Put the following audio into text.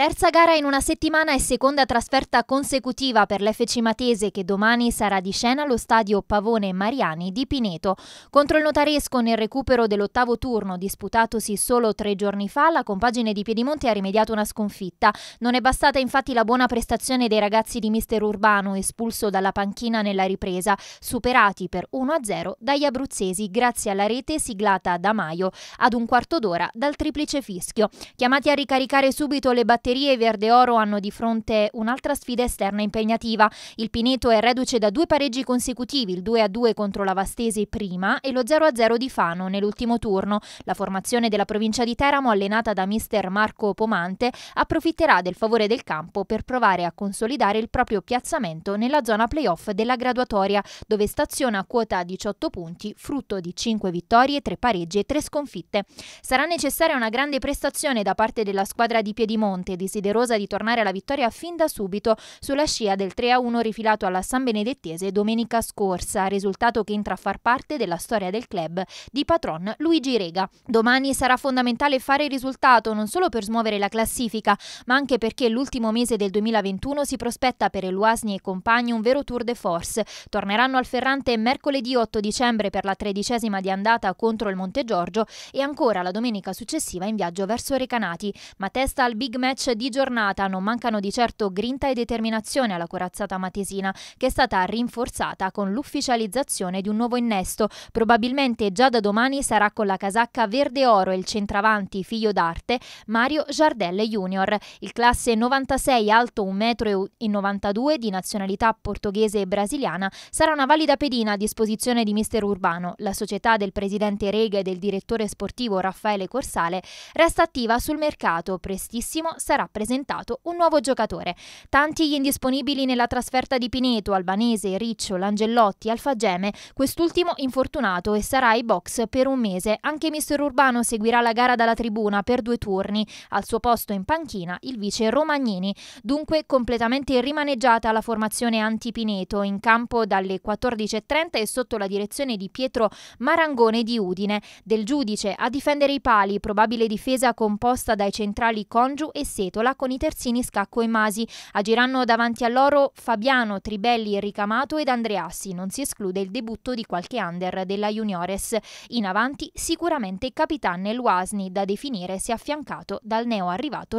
Terza gara in una settimana e seconda trasferta consecutiva per l'FC Matese che domani sarà di scena allo stadio Pavone Mariani di Pineto. Contro il Notaresco nel recupero dell'ottavo turno disputatosi solo tre giorni fa, la compagine di Piedimonte ha rimediato una sconfitta. Non è bastata infatti la buona prestazione dei ragazzi di mister Urbano espulso dalla panchina nella ripresa, superati per 1-0 dagli abruzzesi grazie alla rete siglata da Maio ad un quarto d'ora dal triplice fischio. Chiamati a ricaricare subito le batterie batterie verde-oro hanno di fronte un'altra sfida esterna impegnativa. Il Pineto è reduce da due pareggi consecutivi, il 2-2 contro la Vastese prima e lo 0-0 di Fano nell'ultimo turno. La formazione della provincia di Teramo, allenata da mister Marco Pomante, approfitterà del favore del campo per provare a consolidare il proprio piazzamento nella zona playoff della graduatoria, dove staziona a quota 18 punti, frutto di 5 vittorie, 3 pareggi e 3 sconfitte. Sarà necessaria una grande prestazione da parte della squadra di Piedimonte motivata desiderosa di tornare alla vittoria fin da subito sulla scia del 3-1 rifilato alla San Benedettese domenica scorsa, risultato che entra a far parte della storia del club di patron Luigi Rega. Domani sarà fondamentale fare il risultato non solo per smuovere la classifica, ma anche perché l'ultimo mese del 2021 si prospetta per Eluasni e compagni un vero tour de force. Torneranno al Ferrante mercoledì 8 dicembre per la tredicesima di andata contro il Monte Giorgio e ancora la domenica successiva in viaggio verso Recanati, ma testa al big match match di giornata non mancano di certo grinta e determinazione alla corazzata matesina, che è stata rinforzata con l'ufficializzazione di un nuovo innesto. Probabilmente già da domani sarà con la casacca verde-oro e il centravanti figlio d'arte Mario Giardelle Junior. Il classe 96, alto 1,92 m, di nazionalità portoghese e brasiliana, sarà una valida pedina a disposizione di Mister Urbano. La società del presidente Rega e del direttore sportivo Raffaele Corsale resta attiva sul mercato, prestissimo sarà sarà presentato un nuovo giocatore. Tanti gli indisponibili nella trasferta di Pineto, Albanese, Riccio, Langellotti, Alfageme, quest'ultimo infortunato e sarà ai box per un mese. Anche Mister Urbano seguirà la gara dalla tribuna per due turni, al suo posto in panchina il vice Romagnini. Dunque completamente rimaneggiata la formazione anti-Pineto, in campo dalle 14.30 e sotto la direzione di Pietro Marangone di Udine, del giudice a difendere i pali, probabile difesa composta dai centrali Congiu e Silva. Setola con i terzini Scacco e Masi. Agiranno davanti a loro Fabiano, Tribelli, Ricamato ed Andreassi. Non si esclude il debutto di qualche under della Juniores. In avanti sicuramente il capitano Luasni da definire si è affiancato dal neo arrivato